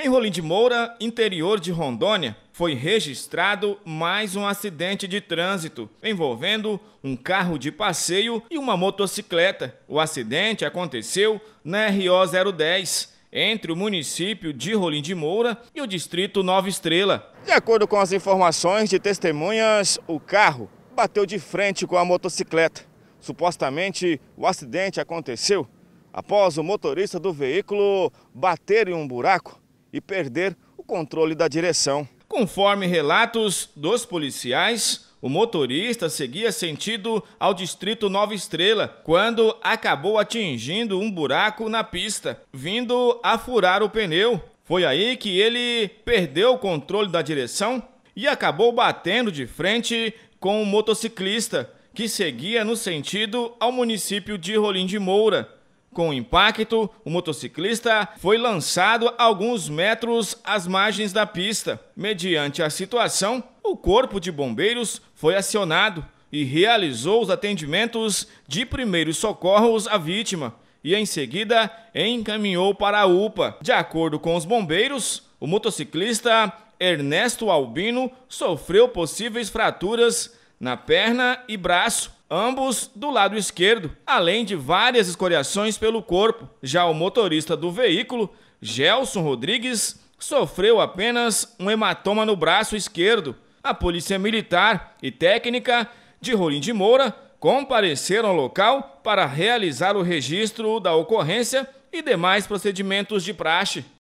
Em Rolim de Moura, interior de Rondônia, foi registrado mais um acidente de trânsito envolvendo um carro de passeio e uma motocicleta. O acidente aconteceu na RO 010, entre o município de Rolim de Moura e o distrito Nova Estrela. De acordo com as informações de testemunhas, o carro bateu de frente com a motocicleta. Supostamente, o acidente aconteceu após o motorista do veículo bater em um buraco e perder o controle da direção. Conforme relatos dos policiais, o motorista seguia sentido ao distrito Nova Estrela quando acabou atingindo um buraco na pista, vindo a furar o pneu. Foi aí que ele perdeu o controle da direção e acabou batendo de frente com o motociclista que seguia no sentido ao município de Rolim de Moura. Com impacto, o motociclista foi lançado alguns metros às margens da pista. Mediante a situação, o Corpo de Bombeiros foi acionado e realizou os atendimentos de primeiros socorros à vítima e em seguida encaminhou para a UPA. De acordo com os bombeiros, o motociclista Ernesto Albino sofreu possíveis fraturas na perna e braço ambos do lado esquerdo, além de várias escoriações pelo corpo. Já o motorista do veículo, Gelson Rodrigues, sofreu apenas um hematoma no braço esquerdo. A polícia militar e técnica de Rolim de Moura compareceram ao local para realizar o registro da ocorrência e demais procedimentos de praxe.